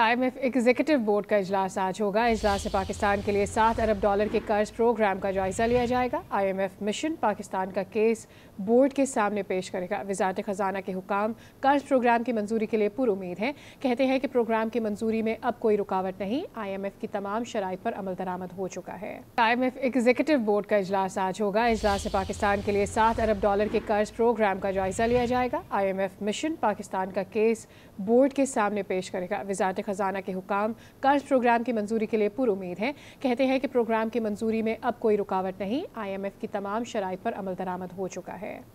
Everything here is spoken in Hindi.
आई एग्जीक्यूटिव बोर्ड का इजलास आज होगा इजलास से पाकिस्तान के लिए सात अरब डॉलर के कर्ज प्रोग्राम का जायजा लिया जाएगा आईएमएफ मिशन पाकिस्तान का केस बोर्ड के सामने पेश करेगा वजारत खजाना के हुकाम कर्ज प्रोग्राम की मंजूरी के लिए पुरुद हैं कहते हैं कि प्रोग्राम की मंजूरी में अब कोई रुकावट नहीं एफ की तमाम शराब पर अमल दरामद हो चुका है एफ एग्जीक्यूटिव बोर्ड का इजलास आज होगा इजलास से पाकिस्तान के लिए सात अरब डॉलर के कर्ज प्रोग्राम का जायजा लिया जाएगा एफ मिशन पाकिस्तान का केस बोर्ड के सामने पेश करेगा वजारत ख़जाना के हुकाम कर्ज प्रोग्राम की मंजूरी के लिए पुरुद हैं कहते हैं कि प्रोग्राम की मंजूरी में अब कोई रुकावट नहीं आईएमएफ की तमाम शराइ पर अमल दरामद हो चुका है